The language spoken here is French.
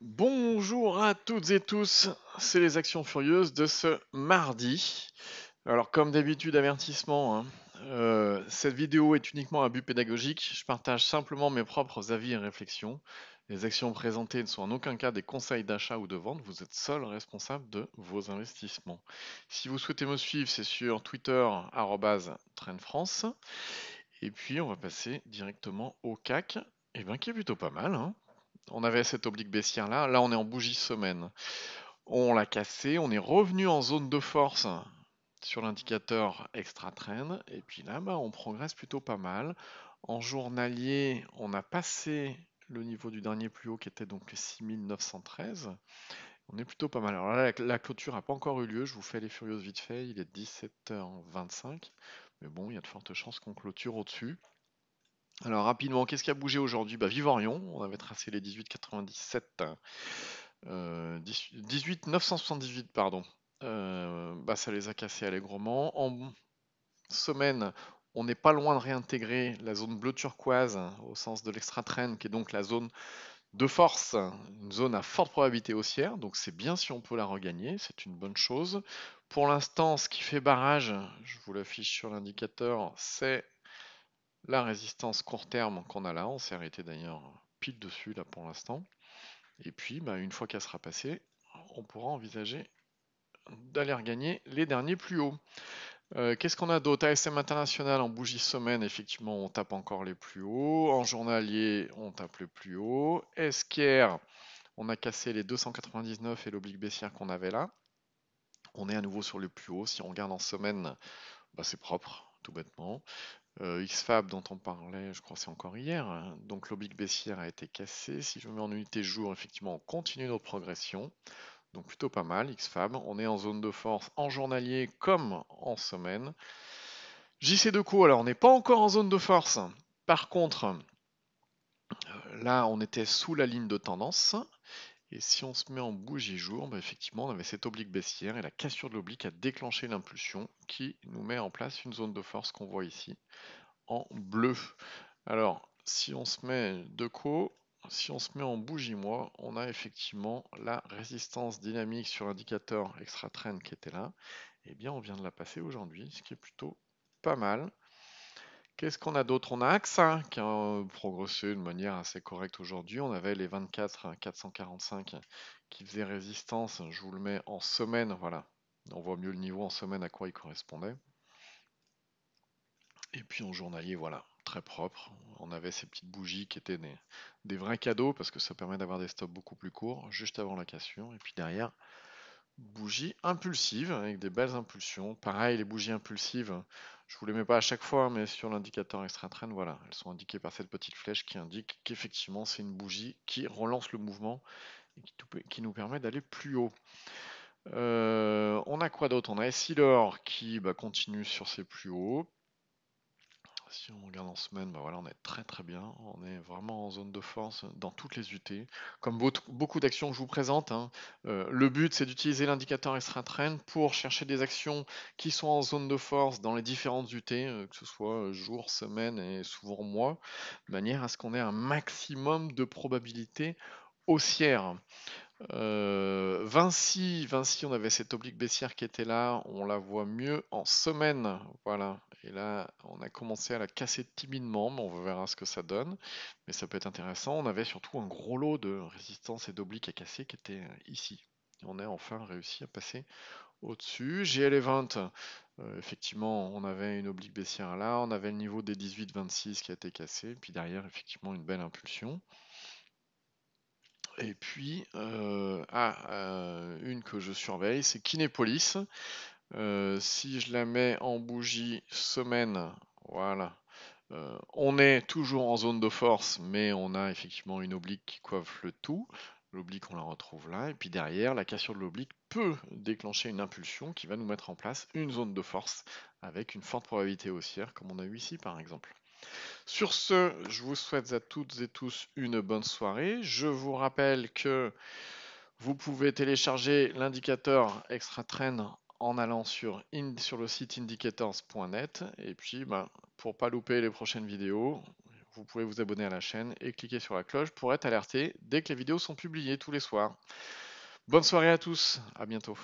Bonjour à toutes et tous, c'est les actions furieuses de ce mardi. Alors comme d'habitude, avertissement, hein. euh, cette vidéo est uniquement à but pédagogique, je partage simplement mes propres avis et réflexions. Les actions présentées ne sont en aucun cas des conseils d'achat ou de vente, vous êtes seul responsable de vos investissements. Si vous souhaitez me suivre, c'est sur Twitter TrainFrance. Et puis on va passer directement au CAC, et eh ben, qui est plutôt pas mal. Hein. On avait cette oblique baissière là, là on est en bougie semaine. On l'a cassé, on est revenu en zone de force sur l'indicateur extra train, et puis là bah, on progresse plutôt pas mal. En journalier, on a passé le niveau du dernier plus haut qui était donc 6913. On est plutôt pas mal. Alors là, la, clôture n'a pas encore eu lieu. Je vous fais les furieuses vite fait. Il est 17h25. Mais bon, il y a de fortes chances qu'on clôture au-dessus. Alors rapidement, qu'est-ce qui a bougé aujourd'hui bah, Vivorion, on avait tracé les 1897, 18,978, euh, pardon. Euh, bah, ça les a cassés allègrement. En semaine, on n'est pas loin de réintégrer la zone bleu turquoise hein, au sens de l'extra-train, qui est donc la zone de force, hein, une zone à forte probabilité haussière, donc c'est bien si on peut la regagner, c'est une bonne chose. Pour l'instant, ce qui fait barrage, je vous l'affiche sur l'indicateur, c'est la résistance court terme qu'on a là, on s'est arrêté d'ailleurs pile dessus là pour l'instant. Et puis, bah, une fois qu'elle sera passée, on pourra envisager d'aller regagner les derniers plus hauts. Euh, qu'est-ce qu'on a d'autre ASM international en bougie semaine, effectivement, on tape encore les plus hauts. En journalier, on tape le plus haut. SQR, on a cassé les 299 et l'oblique baissière qu'on avait là. On est à nouveau sur le plus haut. Si on regarde en semaine, bah, c'est propre tout bêtement. Euh, XFAB dont on parlait, je crois c'est encore hier. Donc l'oblique baissière a été cassée. Si je me mets en unité jour, effectivement, on continue notre progression. Donc plutôt pas mal, XFAB. On est en zone de force en journalier comme en semaine. JC coup alors on n'est pas encore en zone de force. Par contre, euh, là on était sous la ligne de tendance. Et si on se met en bougie jour, bah, effectivement, on avait cette oblique baissière et la cassure de l'oblique a déclenché l'impulsion qui nous met en place une zone de force qu'on voit ici en bleu. Alors, si on se met de quoi si on se met en bougie mois, on a effectivement la résistance dynamique sur l'indicateur extra train qui était là. eh bien, on vient de la passer aujourd'hui, ce qui est plutôt pas mal. Qu'est-ce qu'on a d'autre On a AXA qui a euh, progressé de manière assez correcte aujourd'hui. On avait les 24 445 euh, qui faisaient résistance. Je vous le mets en semaine. Voilà. On voit mieux le niveau en semaine à quoi il correspondait. Et puis en journalier, voilà, très propre. On avait ces petites bougies qui étaient des, des vrais cadeaux parce que ça permet d'avoir des stops beaucoup plus courts juste avant la cassure. Et puis derrière, Bougies impulsives hein, avec des belles impulsions. Pareil, les bougies impulsives, je ne vous les mets pas à chaque fois, mais sur l'indicateur extra train, voilà, elles sont indiquées par cette petite flèche qui indique qu'effectivement c'est une bougie qui relance le mouvement et qui, nous permet d'aller plus haut. Euh, on a quoi d'autre On a Essilor qui bah, continue sur ses plus hauts. Si on regarde en semaine, bah voilà, on est très très bien. On est vraiment en zone de force dans toutes les UT. Comme beaucoup d'actions que je vous présente, hein, euh, le but c'est d'utiliser l'indicateur extra train pour chercher des actions qui sont en zone de force dans les différentes UT, euh, que ce soit euh, jour, semaine et souvent mois, de manière à ce qu'on ait un maximum de probabilité haussière. Euh, Vinci, on avait cette oblique baissière qui était là, on la voit mieux en semaine. Voilà, et là, on a commencé à la casser timidement, mais on verra ce que ça donne. Mais ça peut être intéressant. On avait surtout un gros lot de résistance et d'obliques à casser qui était euh, ici. on a enfin réussi à passer au-dessus. GL20, euh, effectivement, on avait une oblique baissière là. On avait le niveau des 18-26 qui a été cassé. Puis derrière, effectivement, une belle impulsion. Et puis, euh, ah, une que je surveille, c'est Kinépolis. Euh, si je la mets en bougie semaine, voilà. Euh, on est toujours en zone de force, mais on a effectivement une oblique qui coiffe le tout. L'oblique, on la retrouve là. Et puis derrière, la cassure de l'oblique peut déclencher une impulsion qui va nous mettre en place une zone de force avec une forte probabilité haussière, comme on a eu ici par exemple. Sur ce, je vous souhaite à toutes et tous une bonne soirée. Je vous rappelle que vous pouvez télécharger l'indicateur Extra Train en allant sur, le site indicators.net. Et puis, pour ben, pour pas louper les prochaines vidéos, vous pouvez vous abonner à la chaîne et cliquer sur la cloche pour être alerté dès que les vidéos sont publiées tous les soirs. Bonne soirée à tous, à bientôt.